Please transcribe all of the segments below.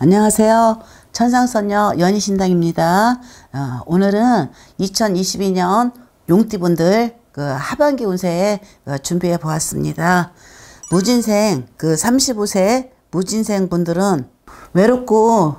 안녕하세요. 천상선녀 연희신당입니다. 어, 오늘은 2022년 용띠분들 그 하반기 운세 그 준비해 보았습니다. 무진생 그 35세 무진생 분들은 외롭고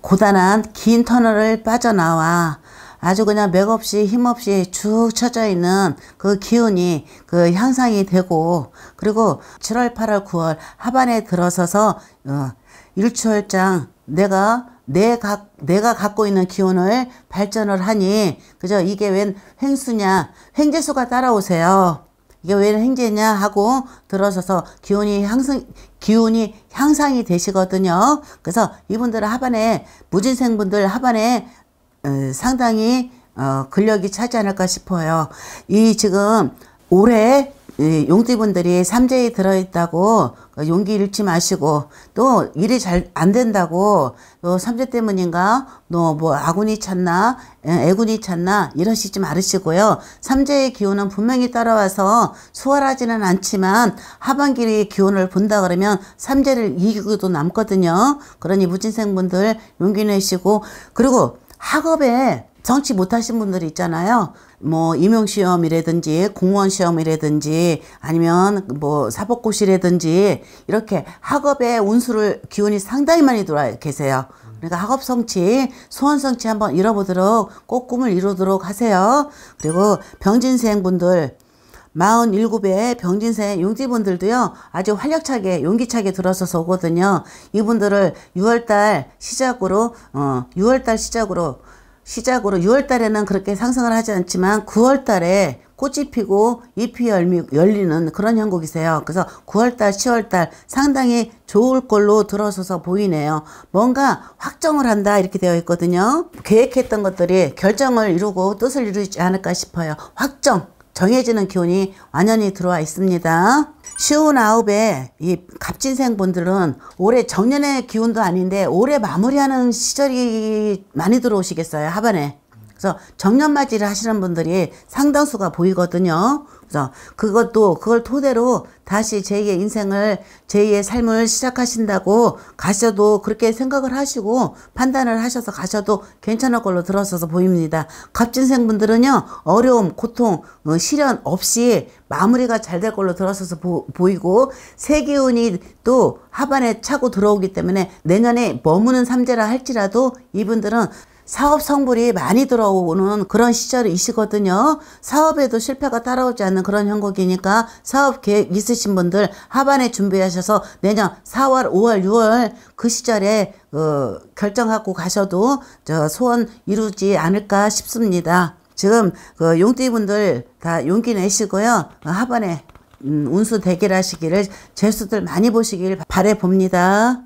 고단한 긴 터널을 빠져나와 아주 그냥 맥없이 힘없이 쭉 처져 있는 그 기운이 그 향상이 되고 그리고 7월 8월 9월 하반에 들어서서 어, 일취월장 내가 내 각, 내가 갖고 있는 기운을 발전을 하니 그죠? 이게 웬 횡수냐? 횡재수가 따라오세요. 이게 왜횡재냐 하고 들어서서 기운이 향상 기운이 향상이 되시거든요. 그래서 이분들은 하반에 무진생 분들 하반에 어, 상당히 어, 근력이 차지 않을까 싶어요. 이 지금 올해 용띠분들이 삼재에 들어있다고 그 용기 잃지 마시고 또 일이 잘 안 된다고 또 삼재 때문인가 또 뭐 아군이 찾나 예, 애군이 찾나 이러시지 말으시고요. 삼재의 기운은 분명히 따라와서 수월하지는 않지만 하반기의 기운을 본다 그러면 삼재를 이기고도 남거든요. 그러니 무진생분들 용기 내시고 그리고 학업에 정치 못하신 분들 있잖아요. 뭐 임용시험이라든지 공무원시험이라든지 아니면 뭐 사법고시라든지 이렇게 학업의 운수를 기운이 상당히 많이 돌아 계세요. 그러니까 학업 성취, 소원 성취 한번 잃어보도록 꼭 꿈을 이루도록 하세요. 그리고 병진생 분들 47의 병진생 용지분들도요 아주 활력차게 용기차게 들어서서 오거든요 이분들을 6월달 시작으로 어 6월달 시작으로 시작으로 6월 달에는 그렇게 상승을 하지 않지만 9월 달에 꽃이 피고 잎이 열미, 열리는 그런 형국이세요. 그래서 9월달, 10월달 상당히 좋을 걸로 들어서서 보이네요. 뭔가 확정을 한다 이렇게 되어 있거든요. 계획했던 것들이 결정을 이루고 뜻을 이루지 않을까 싶어요. 확정, 정해지는 기운이 완전히 들어와 있습니다. 쉬운 아홉에이 갑진생 분들은 올해 정년의 기운도 아닌데 올해 마무리하는 시절이 많이 들어오시겠어요 하반에 그래서 정년 맞이를 하시는 분들이 상당수가 보이거든요. 그래서 그것도 그걸 토대로 다시 제2의 인생을 제2의 삶을 시작하신다고 가셔도 그렇게 생각을 하시고 판단을 하셔서 가셔도 괜찮을 걸로 들었어서 보입니다. 갑진생 분들은요 어려움, 고통, 뭐 시련 없이 마무리가 잘 될 걸로 들었어서 보, 보이고 세기운이 또 하반에 차고 들어오기 때문에 내년에 머무는 삼재라 할지라도 이분들은 사업 성불이 많이 들어오는 그런 시절이시거든요. 사업에도 실패가 따라오지 않는 그런 형국이니까 사업 계획 있으신 분들 하반에 준비하셔서 내년 4월, 5월, 6월 그 시절에 어, 결정하고 가셔도 저 소원 이루지 않을까 싶습니다. 지금 그 용띠분들 다 용기 내시고요. 하반에 음, 운수 대결하시기를 재수들 많이 보시길 바래 봅니다.